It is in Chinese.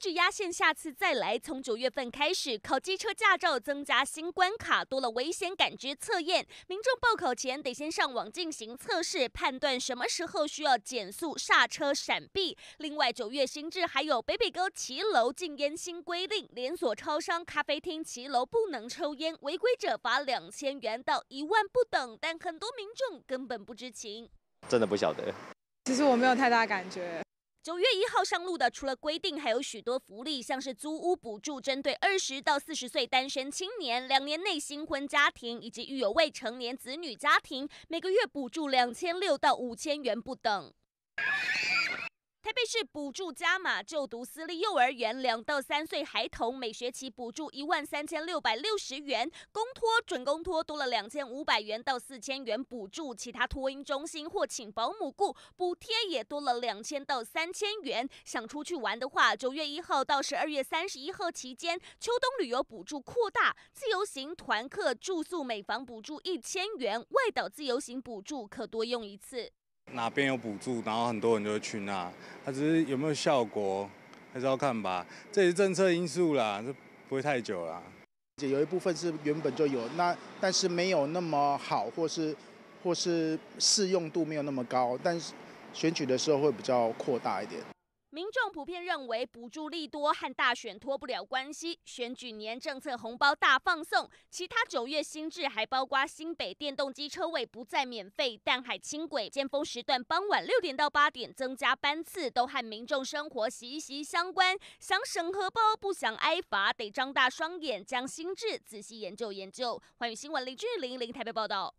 据压线下次再来。从九月份开始，考机车驾照增加新关卡，多了危险感知测验。民众报考前得先上网进行测试，判断什么时候需要减速、刹车、闪避。另外，九月新制还有北北沟骑楼禁烟新规定，连锁超商、咖啡厅、骑楼不能抽烟，违规者罚两千元到一万不等。但很多民众根本不知情，真的不晓得。其实我没有太大感觉。九月一号上路的，除了规定，还有许多福利，像是租屋补助，针对二十到四十岁单身青年、两年内新婚家庭以及育有未成年子女家庭，每个月补助两千六到五千元不等。台北市补助加码就读私立幼儿园两到三岁孩童每学期补助一万三千六百六十元，公托、准公托多了两千五百元到四千元补助，其他托婴中心或请保姆雇补贴也多了两千到三千元。想出去玩的话，九月一号到十二月三十一号期间，秋冬旅游补助扩大，自由行团客住宿每房补助一千元，外岛自由行补助可多用一次。哪边有补助，然后很多人就会去那。他只是有没有效果，还是要看吧。这也是政策因素啦，这不会太久啦。有一部分是原本就有，那但是没有那么好，或是或是适用度没有那么高，但是选举的时候会比较扩大一点。民众普遍认为，补助力多和大选脱不了关系。选举年政策红包大放送，其他九月新制还包括新北电动机车位不再免费、淡海轻轨尖峰时段傍晚六点到八点增加班次，都和民众生活息息相关。想省荷包，不想挨罚，得张大双眼将新制仔细研究研究。欢宇新闻林俊玲林台北报道。